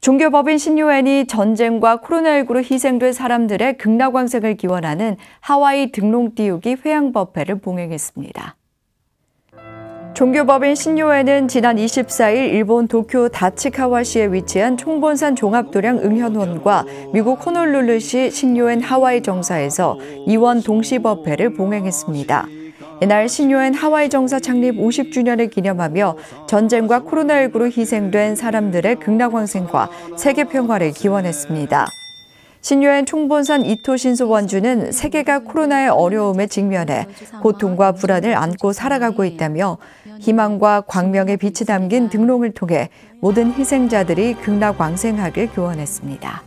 종교법인 신유엔이 전쟁과 코로나19로 희생된 사람들의 극락왕생을 기원하는 하와이 등록 띄우기 회양법회를 봉행했습니다. 종교법인 신유엔은 지난 24일 일본 도쿄 다치카와시에 위치한 총본산 종합도량 응현원과 미국 호놀룰루시 신유엔 하와이 정사에서 이원 동시법회를 봉행했습니다. 이날 신요엔 하와이 정사 창립 50주년을 기념하며 전쟁과 코로나19로 희생된 사람들의 극락왕생과 세계 평화를 기원했습니다. 신유엔 총본산 이토 신소 원주는 세계가 코로나의 어려움에 직면해 고통과 불안을 안고 살아가고 있다며 희망과 광명의 빛이 담긴 등록을 통해 모든 희생자들이 극락왕생하길 교원했습니다.